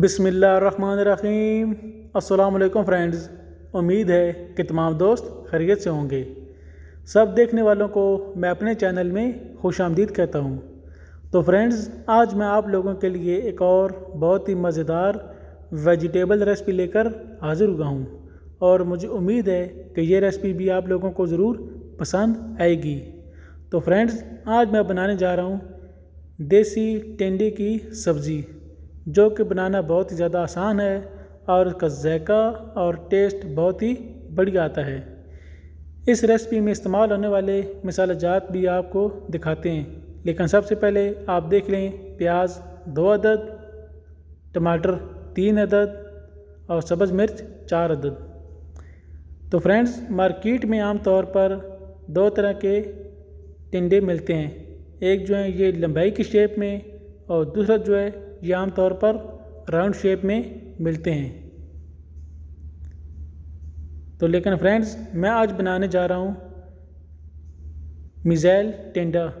बिसमीम् अल्लाम फ्रेंड्स उम्मीद है कि तमाम दोस्त खैरियत से होंगे सब देखने वालों को मैं अपने चैनल में खुश आमदीद कहता हूँ तो फ्रेंड्स आज मैं आप लोगों के लिए एक और बहुत ही मज़ेदार वेजिटेबल रेसिपी लेकर हाज़िर हुआ हूँ और मुझे उम्मीद है कि ये रेसिपी भी आप लोगों को ज़रूर पसंद आएगी तो फ्रेंड्स आज मैं बनाने जा रहा हूँ देसी टेंडे की सब्ज़ी जो कि बनाना बहुत ही ज़्यादा आसान है और उसका ज़ायका और टेस्ट बहुत ही बढ़िया आता है इस रेसिपी में इस्तेमाल होने वाले मसाला जात भी आपको दिखाते हैं लेकिन सबसे पहले आप देख लें प्याज दो अदद टमाटर तीन अदद और सब्ज़ मिर्च चार अदद तो फ्रेंड्स मार्केट में आमतौर पर दो तरह के टिंडे मिलते हैं एक जो है ये लंबाई की शेप में और दूसरा जो है ये आमतौर पर राउंड शेप में मिलते हैं तो लेकिन फ्रेंड्स मैं आज बनाने जा रहा हूँ मिज़ैल टेंडा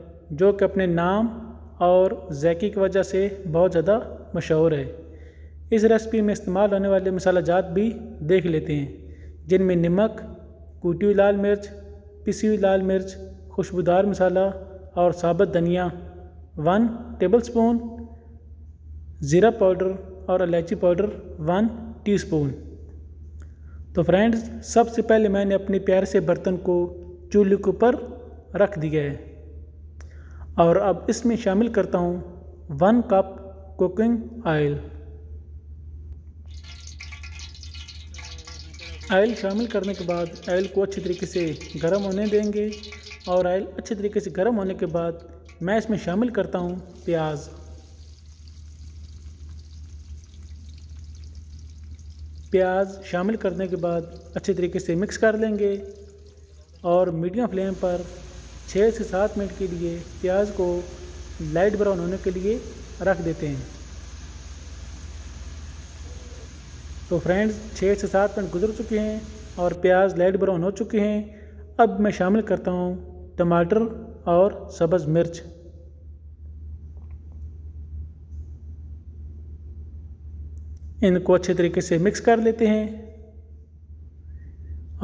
जो कि अपने नाम और जैकी की वजह से बहुत ज़्यादा मशहूर है इस रेसिपी में इस्तेमाल होने वाले मसाला जात भी देख लेते हैं जिनमें नमक कूटी हुई लाल मिर्च पिसी हुई लाल मिर्च खुशबूदार मसाला और साबत धनिया वन टेबलस्पून ज़ीरा पाउडर और इलायची पाउडर वन टीस्पून। तो फ्रेंड्स सबसे पहले मैंने अपने प्यार से बर्तन को चूल्हे के ऊपर रख दिया है और अब इसमें शामिल करता हूँ one cup cooking oil oil शामिल करने के बाद ऑयल को अच्छे तरीके से गर्म होने देंगे और ऑयल अच्छे तरीके से गर्म होने के बाद मैं इसमें शामिल करता हूँ प्याज़ प्याज शामिल करने के बाद अच्छे तरीके से मिक्स कर लेंगे और मीडियम फ्लेम पर छः से सात मिनट के लिए प्याज को लाइट ब्राउन होने के लिए रख देते हैं तो फ्रेंड्स छः से सात मिनट गुजर चुके हैं और प्याज लाइट ब्राउन हो चुके हैं अब मैं शामिल करता हूँ टमाटर और सब्ज़ मिर्च इनको अच्छे तरीके से मिक्स कर लेते हैं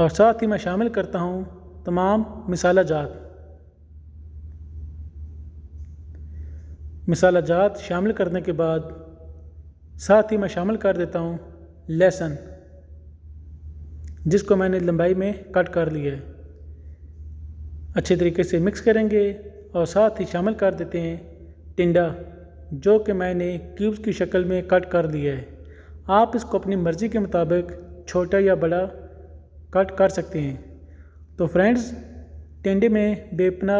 और साथ ही मैं शामिल करता हूँ तमाम मिसाला जात मिसाला जात शामिल करने के बाद साथ ही मैं शामिल कर देता हूँ लहसुन जिसको मैंने लंबाई में कट कर लिया है अच्छे तरीके से मिक्स करेंगे और साथ ही शामिल कर देते हैं टिंडा जो कि मैंने क्यूब्स की शक्ल में कट कर लिया है आप इसको अपनी मर्ज़ी के मुताबिक छोटा या बड़ा कट कर सकते हैं तो फ्रेंड्स टेंडे में बेपना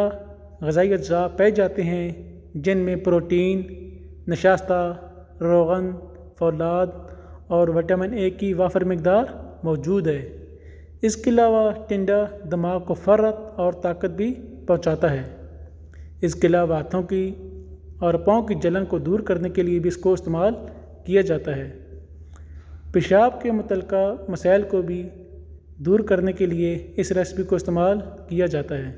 गजाई अज्जा पाए जाते हैं जिनमें प्रोटीन नशास्ता रोगन फौलाद और विटामिन ए की वाफर मकदार मौजूद है इसके अलावा टिंडा दिमाग को फरत और ताकत भी पहुंचाता है इसके अलावा हाथों की और पाँव की जलन को दूर करने के लिए भी इसको इस्तेमाल किया जाता है पेशाब के मुतल मसाइल को भी दूर करने के लिए इस रेसिपी को इस्तेमाल किया जाता है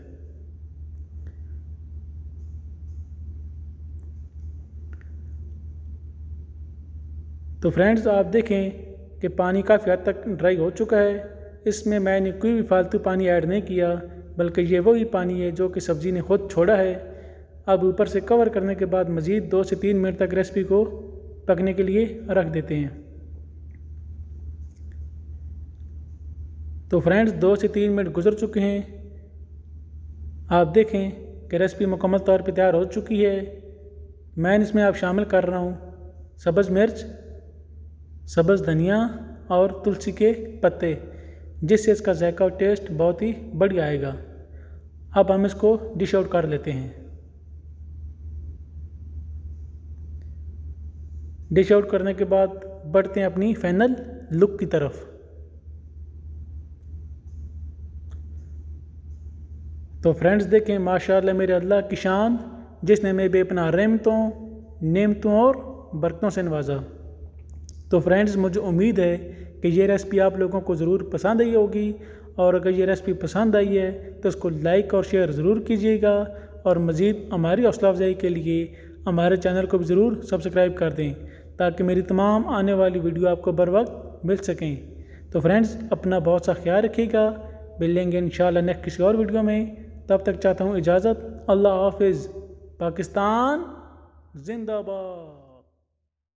तो फ्रेंड्स आप देखें कि पानी काफ़ी हद तक ड्राई हो चुका है इसमें मैंने कोई भी फालतू पानी ऐड नहीं किया बल्कि ये वही पानी है जो कि सब्ज़ी ने खुद छोड़ा है अब ऊपर से कवर करने के बाद मज़ीद दो से तीन मिनट तक रेसिपी को पकने के लिए रख देते हैं तो फ्रेंड्स दो से तीन मिनट गुजर चुके हैं आप देखें कि रेसिपी मुकम्मल तौर पर तैयार हो चुकी है मैं इसमें आप शामिल कर रहा हूँ सब्ज़ मिर्च सब्ज़ धनिया और तुलसी के पत्ते जिससे इसका जायका और टेस्ट बहुत ही बढ़िया आएगा अब हम इसको डिश आउट कर लेते हैं डिश आउट करने के बाद बढ़ते हैं अपनी फाइनल लुक की तरफ तो फ्रेंड्स देखें माशाल्लाह मेरे अल्लाह की शान जिसने मैं बेपना रहमतों नेमतों और बरतों से नवाजा तो फ्रेंड्स मुझे उम्मीद है कि ये रेसिपी आप लोगों को ज़रूर पसंद आई होगी और अगर ये रेसिपी पसंद आई है तो उसको लाइक और शेयर ज़रूर कीजिएगा और मज़ीद हमारी हौसला अफजाई के लिए हमारे चैनल को भी ज़रूर सब्सक्राइब कर दें ताकि मेरी तमाम आने वाली वीडियो आपको बर वक्त मिल सकें तो फ्रेंड्स अपना बहुत सा ख्याल रखिएगा मिलेंगे इन नेक्स्ट किसी और वीडियो में तब तक चाहता हूँ इजाज़त अल्लाह हाफिज़ पाकिस्तान जिंदाबाद